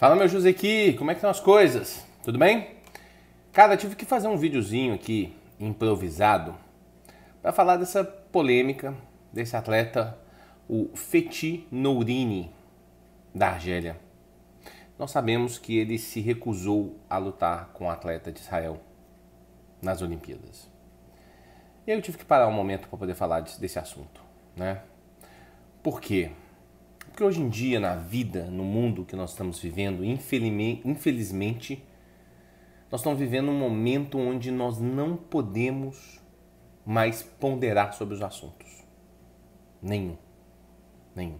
Fala meu aqui, como é que estão as coisas? Tudo bem? Cara, tive que fazer um videozinho aqui improvisado para falar dessa polêmica desse atleta, o Feti Nourini da Argélia. Nós sabemos que ele se recusou a lutar com o um atleta de Israel nas Olimpíadas. E eu tive que parar um momento para poder falar desse assunto, né? Por quê? Porque hoje em dia, na vida, no mundo que nós estamos vivendo, infelizmente, nós estamos vivendo um momento onde nós não podemos mais ponderar sobre os assuntos. Nenhum. Nenhum.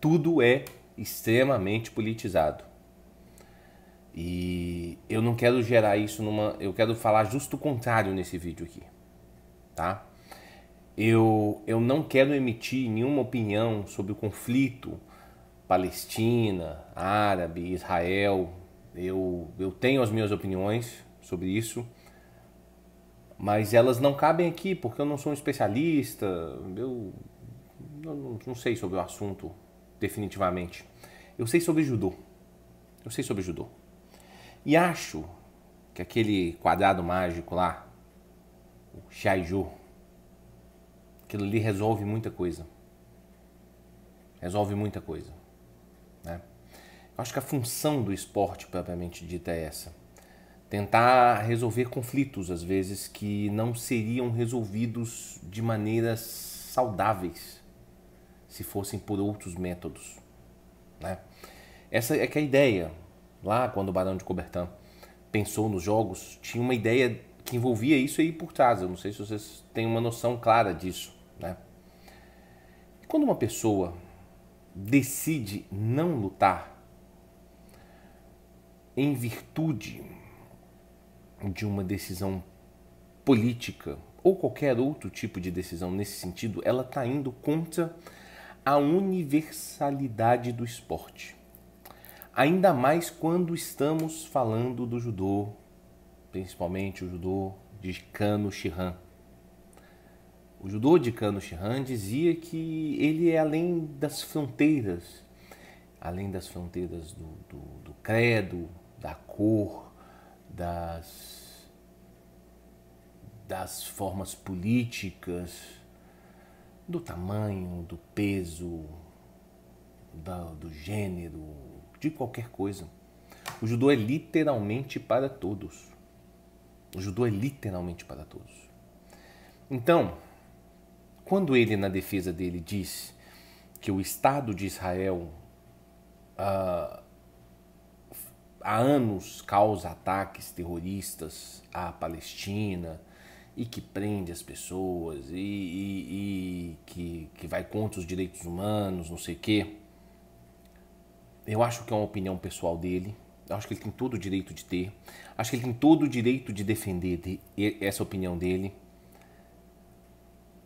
Tudo é extremamente politizado. E eu não quero gerar isso numa. Eu quero falar justo o contrário nesse vídeo aqui. Tá? Eu, eu não quero emitir nenhuma opinião sobre o conflito Palestina, árabe, Israel. Eu, eu tenho as minhas opiniões sobre isso, mas elas não cabem aqui porque eu não sou um especialista, eu, eu não sei sobre o assunto definitivamente. Eu sei sobre judô. Eu sei sobre judô. E acho que aquele quadrado mágico lá, o Shaiju, aquilo ali resolve muita coisa. Resolve muita coisa. Acho que a função do esporte propriamente dita é essa. Tentar resolver conflitos, às vezes, que não seriam resolvidos de maneiras saudáveis se fossem por outros métodos. Né? Essa é que é a ideia. Lá, quando o Barão de Coubertin pensou nos jogos, tinha uma ideia que envolvia isso aí por trás. Eu não sei se vocês têm uma noção clara disso. Né? E quando uma pessoa decide não lutar, em virtude de uma decisão política ou qualquer outro tipo de decisão nesse sentido, ela está indo contra a universalidade do esporte. Ainda mais quando estamos falando do judô, principalmente o judô de Kano Shihan. O judô de Kano Shihan dizia que ele é além das fronteiras, além das fronteiras do, do, do credo, cor, das, das formas políticas, do tamanho, do peso, da, do gênero, de qualquer coisa. O judô é literalmente para todos. O judô é literalmente para todos. Então, quando ele, na defesa dele, diz que o Estado de Israel uh, há anos causa ataques terroristas à Palestina e que prende as pessoas e, e, e que, que vai contra os direitos humanos, não sei o quê. Eu acho que é uma opinião pessoal dele. Eu acho que ele tem todo o direito de ter. Acho que ele tem todo o direito de defender de, essa opinião dele.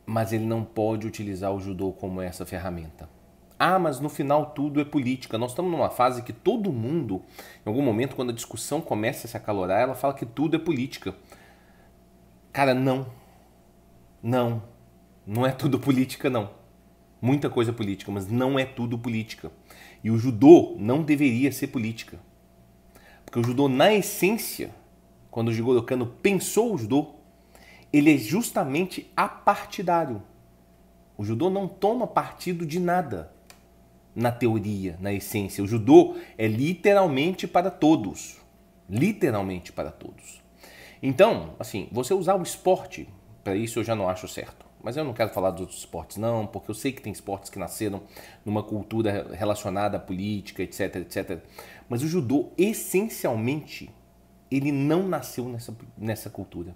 Mas ele não pode utilizar o judô como essa ferramenta. Ah, mas no final tudo é política. Nós estamos numa fase que todo mundo, em algum momento, quando a discussão começa a se acalorar, ela fala que tudo é política. Cara, não. Não. Não é tudo política, não. Muita coisa é política, mas não é tudo política. E o judô não deveria ser política. Porque o judô, na essência, quando o Jigoro Kano pensou o judô, ele é justamente apartidário. O judô não toma partido de nada na teoria, na essência. O judô é literalmente para todos. Literalmente para todos. Então, assim, você usar o esporte, para isso eu já não acho certo. Mas eu não quero falar dos outros esportes, não, porque eu sei que tem esportes que nasceram numa cultura relacionada à política, etc, etc. Mas o judô, essencialmente, ele não nasceu nessa, nessa cultura.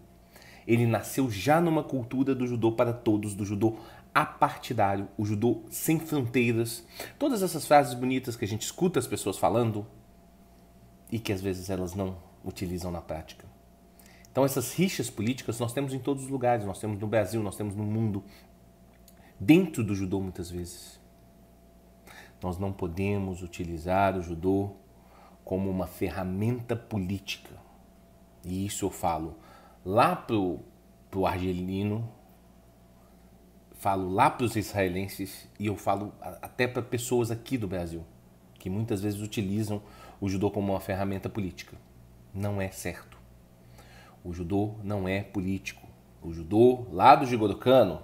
Ele nasceu já numa cultura do judô para todos, do judô apartidário, o judô sem fronteiras. Todas essas frases bonitas que a gente escuta as pessoas falando e que às vezes elas não utilizam na prática. Então essas rixas políticas nós temos em todos os lugares, nós temos no Brasil, nós temos no mundo, dentro do judô muitas vezes. Nós não podemos utilizar o judô como uma ferramenta política. E isso eu falo lá pro, pro argelino, falo lá pros israelenses e eu falo até para pessoas aqui do Brasil, que muitas vezes utilizam o judô como uma ferramenta política. Não é certo. O judô não é político. O judô lá do Jigodocano,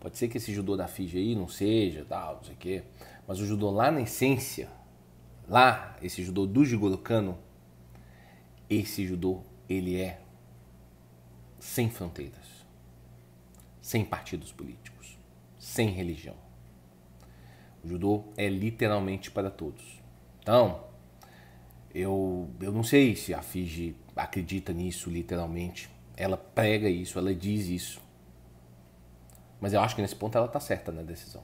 pode ser que esse judô da Fiji aí não seja, tal, não sei o quê, mas o judô lá na essência, lá, esse judô do Jigodocano, esse judô, ele é sem fronteiras, sem partidos políticos, sem religião. O judô é literalmente para todos. Então, eu, eu não sei se a Fiji acredita nisso literalmente. Ela prega isso, ela diz isso. Mas eu acho que nesse ponto ela está certa na decisão.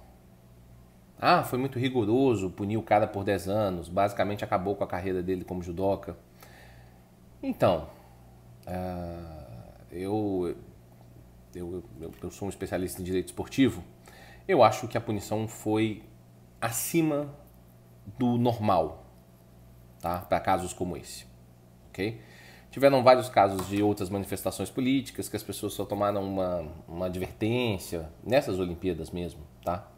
Ah, foi muito rigoroso, puniu o cara por 10 anos, basicamente acabou com a carreira dele como judoca. Então, uh, eu sou um especialista em direito esportivo, eu acho que a punição foi acima do normal, tá? Para casos como esse, ok? Tiveram vários casos de outras manifestações políticas que as pessoas só tomaram uma, uma advertência, nessas Olimpíadas mesmo, tá?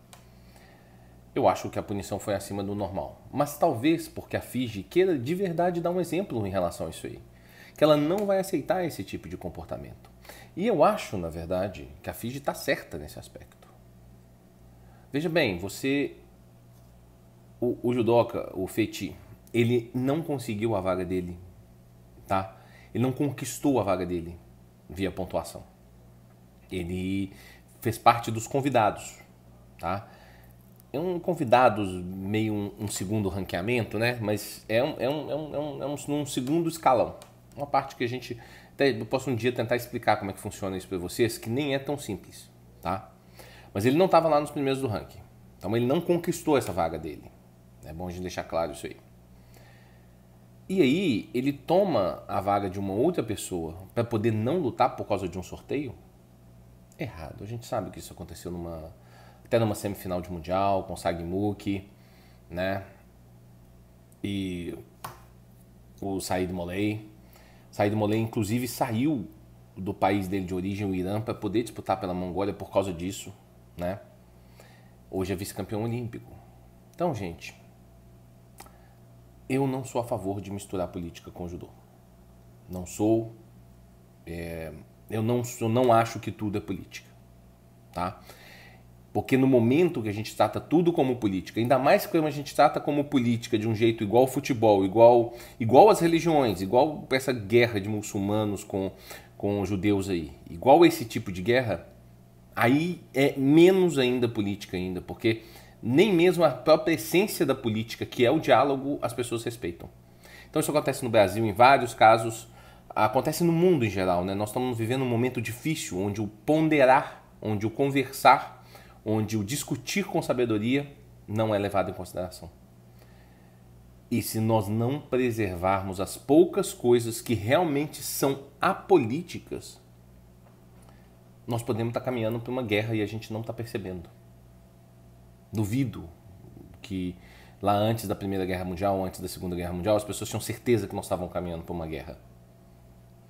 Eu acho que a punição foi acima do normal. Mas talvez porque a FIGE queira de verdade dar um exemplo em relação a isso aí. Que ela não vai aceitar esse tipo de comportamento. E eu acho, na verdade, que a FIG está certa nesse aspecto. Veja bem, você. O, o judoca, o Feiti, ele não conseguiu a vaga dele, tá? Ele não conquistou a vaga dele via pontuação. Ele fez parte dos convidados, tá? É um convidados meio um, um segundo ranqueamento, né? Mas é um, é, um, é, um, é um, é um segundo escalão. Uma parte que a gente até eu posso um dia tentar explicar como é que funciona isso para vocês, que nem é tão simples, tá? Mas ele não estava lá nos primeiros do ranking. Então ele não conquistou essa vaga dele. É bom a gente deixar claro isso aí. E aí ele toma a vaga de uma outra pessoa para poder não lutar por causa de um sorteio? Errado. A gente sabe que isso aconteceu numa até numa semifinal de mundial com o Sagmuk, né? E o Said Molei. Said Mollet, inclusive, saiu do país dele de origem, o Irã, para poder disputar pela Mongólia por causa disso, né? Hoje é vice-campeão olímpico. Então, gente, eu não sou a favor de misturar política com o judô. Não sou. É, eu, não, eu não acho que tudo é política, tá? Porque no momento que a gente trata tudo como política, ainda mais quando a gente trata como política de um jeito igual ao futebol, igual igual às religiões, igual essa guerra de muçulmanos com, com judeus aí, igual esse tipo de guerra, aí é menos ainda política ainda, porque nem mesmo a própria essência da política, que é o diálogo, as pessoas respeitam. Então isso acontece no Brasil em vários casos, acontece no mundo em geral, né? Nós estamos vivendo um momento difícil onde o ponderar, onde o conversar onde o discutir com sabedoria não é levado em consideração. E se nós não preservarmos as poucas coisas que realmente são apolíticas, nós podemos estar caminhando para uma guerra e a gente não está percebendo. Duvido que lá antes da Primeira Guerra Mundial, antes da Segunda Guerra Mundial, as pessoas tinham certeza que nós estávamos caminhando para uma guerra.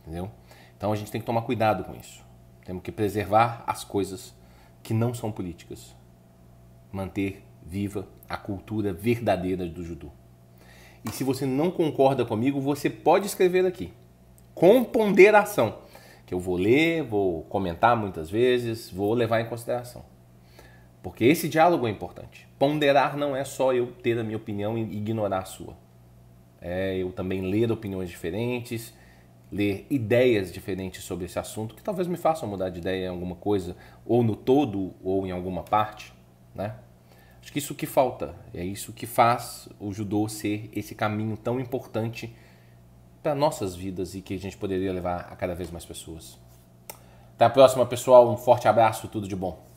Entendeu? Então a gente tem que tomar cuidado com isso. Temos que preservar as coisas que não são políticas. Manter viva a cultura verdadeira do judô. E se você não concorda comigo, você pode escrever aqui, com ponderação, que eu vou ler, vou comentar muitas vezes, vou levar em consideração. Porque esse diálogo é importante. Ponderar não é só eu ter a minha opinião e ignorar a sua. É eu também ler opiniões diferentes, ler ideias diferentes sobre esse assunto que talvez me façam mudar de ideia em alguma coisa, ou no todo, ou em alguma parte, né? Acho que isso que falta, é isso que faz o judô ser esse caminho tão importante para nossas vidas e que a gente poderia levar a cada vez mais pessoas. Até a próxima, pessoal. Um forte abraço, tudo de bom.